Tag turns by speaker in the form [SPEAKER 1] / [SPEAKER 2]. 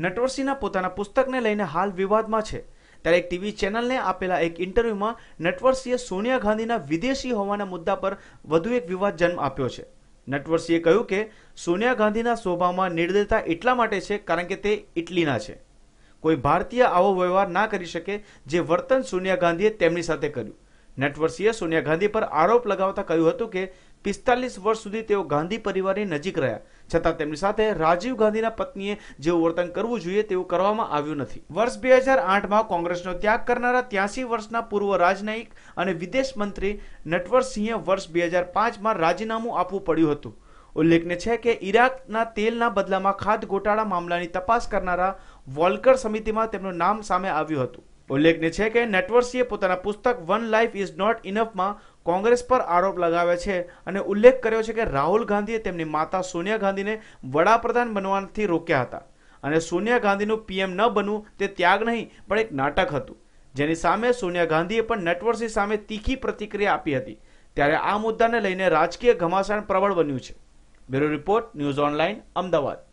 [SPEAKER 1] નટવરસિંહના પોતાના પુસ્તકને લઈને હાલ વિવાદમાં છે ત્યારે એક ટીવી ચેનલને આપેલા એક ઇન્ટરવ્યૂમાં નટવરસિંહે સોનિયા ગાંધીના વિદેશી હોવાના મુદ્દા પર વધુ એક વિવાદ જન્મ આપ્યો છે નટવરસિંહે કહ્યું કે સોનિયા ગાંધીના સ્વભાવમાં નિર્દયતા એટલા માટે છે કારણ કે તે ઇટલીના છે કોઈ ભારતીય આવો વ્યવહાર ના કરી શકે જે વર્તન સોનિયા ગાંધીએ તેમની સાથે કર્યું નટવર્ષીએ સોનિયા ગાંધી પર આરોપ લગાવતા કહ્યું હતું કે પિસ્તાલીસ વર્ષ સુધી તેઓ ગાંધી પરિવારની નજીક રહ્યા છતાં તેમની સાથે રાજીવ ગાંધીના પત્નીએ જેવું વર્તન કરવું જોઈએ તેવું કરવામાં આવ્યું નથી વર્ષ બે હજાર આઠમાં કોંગ્રેસનો ત્યાગ કરનારા ત્યાસી વર્ષના પૂર્વ રાજનાયિક અને વિદેશ મંત્રી નટવરસિંહે વર્ષ બે હજાર પાંચમાં રાજીનામું આપવું પડ્યું હતું ઉલ્લેખનીય છે કે ઈરાકના તેલના બદલામાં ખાદ ગોટાળા મામલાની તપાસ કરનારા વોલ્કર સમિતિમાં તેમનું નામ સામે આવ્યું હતું ઉલ્લેખનીય છે કે નેટવર્સીએ પોતાના પુસ્તક વન લાઈફ ઇઝ નોટ ઇનફમાં કોંગ્રેસ પર આરોપ લગાવ્યા છે અને ઉલ્લેખ કર્યો છે કે રાહુલ ગાંધીએ તેમની માતા સોનિયા ગાંધીને વડાપ્રધાન બનવાથી રોક્યા હતા અને સોનિયા ગાંધીનું પીએમ ન બનવું તે ત્યાગ નહીં પણ એક નાટક હતું જેની સામે સોનિયા ગાંધીએ પણ નેટવર્સી સામે તીખી પ્રતિક્રિયા આપી હતી ત્યારે આ મુદ્દાને લઈને રાજકીય ઘમાસાણ પ્રબળ બન્યું છે bureau report news online Ahmedabad